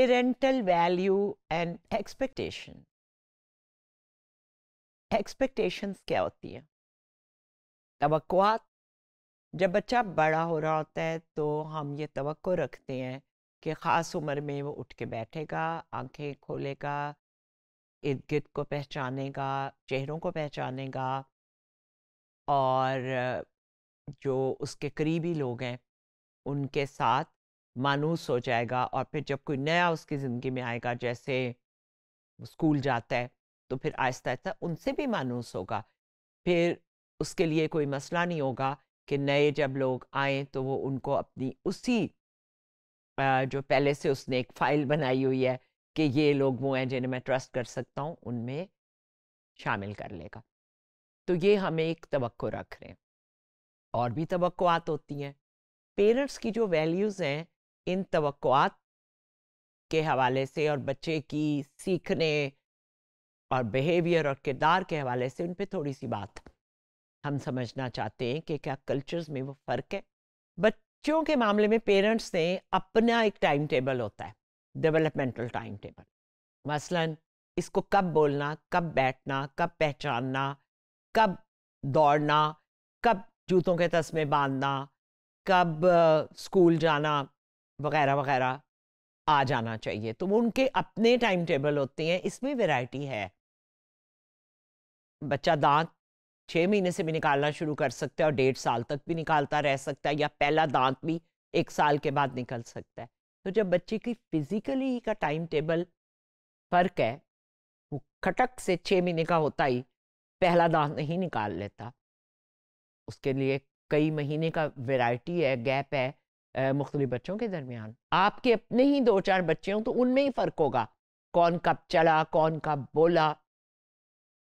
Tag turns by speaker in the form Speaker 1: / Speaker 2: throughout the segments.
Speaker 1: parental value and expectation expectations क्या होती है तवक़ात जब बच्चा बड़ा हो रहा होता है तो हम ये तो रखते हैं कि ख़ास उम्र में वो उठ के बैठेगा आंखें खोलेगा इर्द गिर्द को पहचानेगा चेहरों को पहचानेगा और जो उसके करीबी लोग हैं उनके साथ मानूस हो जाएगा और फिर जब कोई नया उसकी ज़िंदगी में आएगा जैसे स्कूल जाता है तो फिर आहिस्ता आहिस्ता उनसे भी मानूस होगा फिर उसके लिए कोई मसला नहीं होगा कि नए जब लोग आए तो वो उनको अपनी उसी जो पहले से उसने एक फ़ाइल बनाई हुई है कि ये लोग वो हैं जिन्हें मैं ट्रस्ट कर सकता हूँ उनमें शामिल कर लेगा तो ये हमें एक तो रख रहे हैं और भी तो होती हैं पेरेंट्स की जो वैल्यूज़ हैं इन तवक्कोआत के हवाले से और बच्चे की सीखने और बिहेवियर और किरदार के हवाले से उन पर थोड़ी सी बात हम समझना चाहते हैं कि क्या कल्चर्स में वो फ़र्क है बच्चों के मामले में पेरेंट्स ने अपना एक टाइम टेबल होता है डेवलपमेंटल टाइम टेबल मसलन इसको कब बोलना कब बैठना कब पहचानना कब दौड़ना कब जूतों के तस्मे बांधना कब स्कूल जाना वगैरह वगैरह आ जाना चाहिए तो वो उनके अपने टाइम टेबल होते हैं इसमें वैरायटी है बच्चा दांत छः महीने से भी निकालना शुरू कर सकता है और डेढ़ साल तक भी निकालता रह सकता है या पहला दांत भी एक साल के बाद निकल सकता है तो जब बच्चे की फिजिकली का टाइम टेबल फर्क है वो खटक से छः महीने का होता ही पहला दांत नहीं निकाल लेता उसके लिए कई महीने का वैरायटी है गैप है मुख्त बच्चों के दरमियान आपके अपने ही दो चार बच्चे हों तो उनमें ही फ़र्क होगा कौन कब चला कौन कब बोला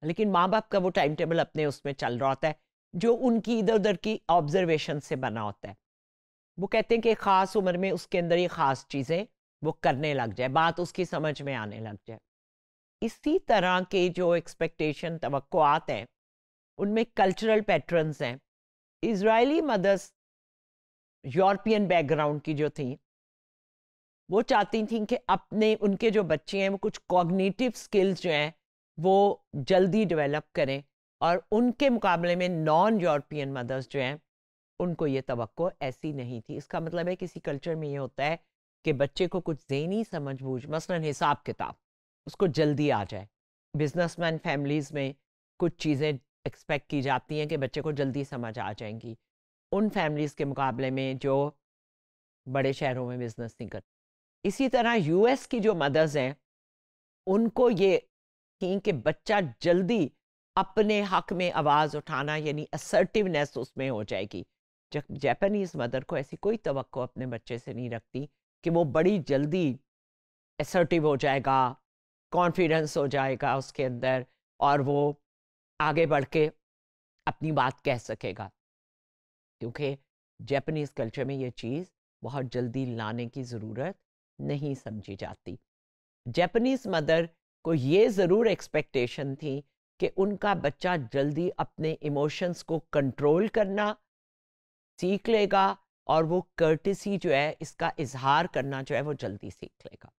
Speaker 1: लेकिन माँ बाप का वो टाइम टेबल अपने उसमें चल रहा होता है जो उनकी इधर उधर की ऑब्जर्वेशन से बना होता है वो कहते हैं कि ख़ास उम्र में उसके अंदर ये ख़ास चीज़ें वो करने लग जाए बात उसकी समझ में आने लग जाए इसी तरह के जो एक्सपेक्टेशन तो हैं उनमें कल्चरल पैटर्न्स हैं इसराइली मदर्स यूरोपियन बैकग्राउंड की जो थी वो चाहती थी कि अपने उनके जो बच्चे हैं वो कुछ कॉग्निटिव स्किल्स जो हैं वो जल्दी डेवलप करें और उनके मुकाबले में नॉन यूरोपियन मदर्स जो हैं उनको ये तो ऐसी नहीं थी इसका मतलब है किसी कल्चर में ये होता है कि बच्चे को कुछ जहनी समझ बूझ मसलन हिसाब किताब उसको जल्दी आ जाए बिजनेसमैन फैमिलीज़ में कुछ चीज़ें एक्सपेक्ट की जाती हैं कि बच्चे को जल्दी समझ आ जाएंगी उन फैमिलीज़ के मुकाबले में जो बड़े शहरों में बिजनेस नहीं करती इसी तरह यूएस की जो मदर्स हैं उनको ये थी कि बच्चा जल्दी अपने हक में आवाज़ उठाना यानी असर्टिवनेस उसमें हो जाएगी जब जापानीज़ मदर को ऐसी कोई तो अपने बच्चे से नहीं रखती कि वो बड़ी जल्दी असर्टिव हो जाएगा कॉन्फिडेंस हो जाएगा उसके अंदर और वो आगे बढ़ के अपनी बात कह सकेगा क्योंकि जैपनीज़ कल्चर में ये चीज़ बहुत जल्दी लाने की ज़रूरत नहीं समझी जाती जैपनीज़ मदर को ये ज़रूर एक्सपेक्टेशन थी कि उनका बच्चा जल्दी अपने इमोशंस को कंट्रोल करना सीख लेगा और वो कर्टिसी जो है इसका इजहार करना जो है वो जल्दी सीख लेगा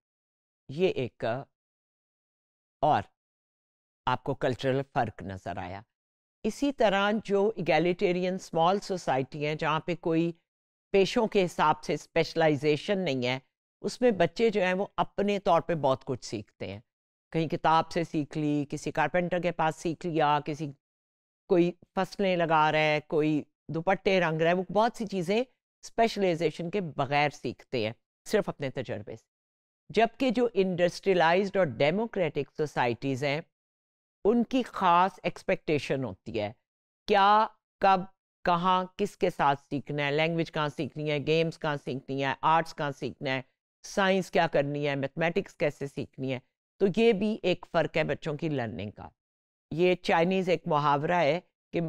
Speaker 1: ये एक और आपको कल्चरल फ़र्क नज़र आया इसी तरह जो इगेलिटेरियन स्मॉल सोसाइटी हैं जहाँ पे कोई पेशों के हिसाब से स्पेशलाइजेशन नहीं है उसमें बच्चे जो हैं वो अपने तौर पे बहुत कुछ सीखते हैं कहीं किताब से सीख ली किसी कारपेंटर के पास सीख लिया किसी कोई फसलें लगा रहा है कोई दुपट्टे रंग रहा है वो बहुत सी चीज़ें स्पेशलाइजेशन के बगैर सीखते हैं सिर्फ अपने तजर्बे से जबकि जो इंडस्ट्रियलाइज्ड और डेमोक्रेटिक सोसाइटीज़ हैं उनकी ख़ास एक्सपेक्टेशन होती है क्या कब कहाँ किसके साथ सीखना है लैंग्वेज कहाँ सीखनी है गेम्स कहाँ सीखनी है आर्ट्स कहाँ सीखना है साइंस क्या करनी है मैथमेटिक्स कैसे सीखनी है तो ये भी एक फ़र्क है बच्चों की लर्निंग का ये चाइनीज़ एक मुहावरा है कि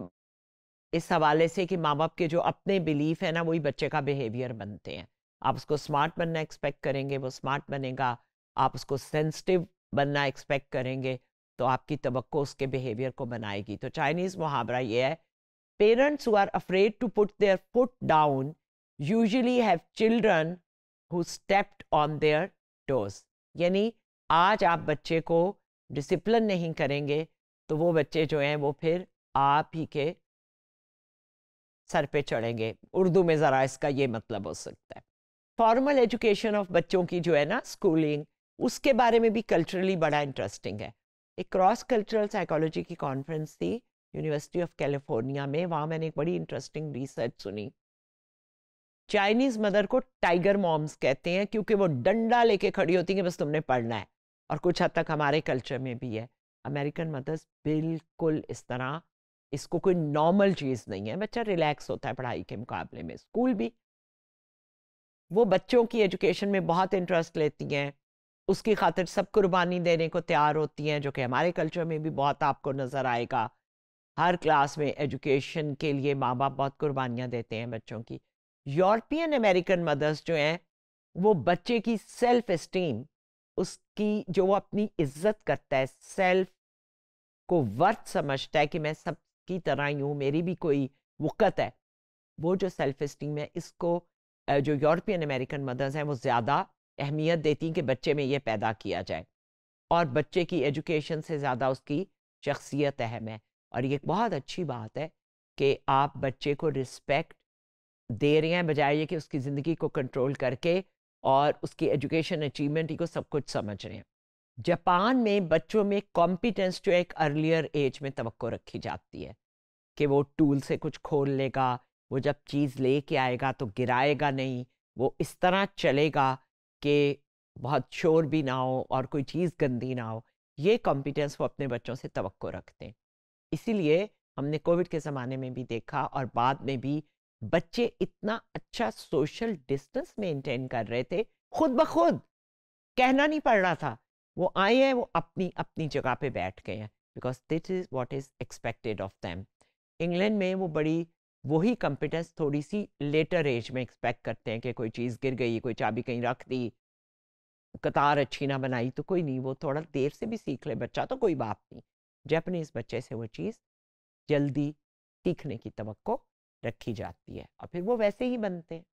Speaker 1: इस हवाले से कि माँ बाप के जो अपने बिलीफ है ना वही बच्चे का बिहेवियर बनते हैं आप उसको स्मार्ट बनना एक्सपेक्ट करेंगे वो स्मार्ट बनेगा आप उसको सेंसिटिव बनना एक्सपेक्ट करेंगे तो आपकी तबक्को उसके बिहेवियर को बनाएगी तो चाइनीज मुहावरा ये है parents who are afraid to put their foot down usually have children who stepped on their toes यानी आज आप बच्चे को डिसिप्लिन नहीं करेंगे तो वो बच्चे जो हैं वो फिर आप ही के सर पे चढ़ेंगे उर्दू में ज़रा इसका ये मतलब हो सकता है फॉर्मल एजुकेशन ऑफ बच्चों की जो है ना स्कूलिंग उसके बारे में भी कल्चरली बड़ा इंटरेस्टिंग है एक क्रॉस कल्चरल साइकोलॉजी की कॉन्फ्रेंस थी यूनिवर्सिटी ऑफ कैलिफोर्निया में वहाँ मैंने एक बड़ी इंटरेस्टिंग रिसर्च सुनी चाइनीज मदर को टाइगर मॉम्स कहते हैं क्योंकि वो डंडा लेके खड़ी होती है कि बस तुमने पढ़ना है और कुछ हद तक हमारे कल्चर में भी है अमेरिकन मदर्स बिल्कुल इस तरह इसको कोई नॉर्मल चीज़ नहीं है बच्चा रिलैक्स होता है पढ़ाई के मुकाबले में स्कूल भी वो बच्चों की एजुकेशन में बहुत इंटरेस्ट लेती हैं उसकी खातिर सब कुर्बानी देने को तैयार होती हैं जो कि हमारे कल्चर में भी बहुत आपको नज़र आएगा हर क्लास में एजुकेशन के लिए माँ बाप बहुत कुर्बानियाँ देते हैं बच्चों की यूरोपियन अमेरिकन मदर्स जो हैं वो बच्चे की सेल्फ इस्टीम उसकी जो वो अपनी इज्जत करता है सेल्फ को वर्थ समझता है कि मैं सबकी तरह ही हूँ मेरी भी कोई वक़्त है वो जो सेल्फ इस्टीम है इसको जो यूरोपियन अमेरिकन मदर्स हैं वो ज़्यादा अहमियत देती कि बच्चे में ये पैदा किया जाए और बच्चे की एजुकेशन से ज़्यादा उसकी शख्सियत अहम है और ये एक बहुत अच्छी बात है कि आप बच्चे को रिस्पेक्ट दे रहे हैं बजाय ये कि उसकी ज़िंदगी को कंट्रोल करके और उसकी एजुकेशन अचीवमेंट ही को सब कुछ समझ रहे हैं जापान में बच्चों में कॉम्पिटेंस जो एक अर्लियर एज में तो रखी जाती है कि वो टूल से कुछ खोल लेगा वो जब चीज़ ले आएगा तो गिराएगा नहीं वो इस तरह चलेगा कि बहुत शोर भी ना हो और कोई चीज़ गंदी ना हो ये कॉम्पिटेंस वो अपने बच्चों से तो रखते हैं इसीलिए हमने कोविड के ज़माने में भी देखा और बाद में भी बच्चे इतना अच्छा सोशल डिस्टेंस मेंटेन कर रहे थे खुद ब खुद कहना नहीं पड़ रहा था वो आए हैं वो अपनी अपनी जगह पे बैठ गए हैं because this is what is expected of them England में वो बड़ी वही कंप्यूटर्स थोड़ी सी लेटर एज में एक्सपेक्ट करते हैं कि कोई चीज़ गिर गई कोई चाबी कहीं रख दी कतार अच्छी ना बनाई तो कोई नहीं वो थोड़ा देर से भी सीख ले बच्चा तो कोई बात नहीं जैपनीज़ बच्चे से वो चीज़ जल्दी सीखने की तो रखी जाती है और फिर वो वैसे ही बनते हैं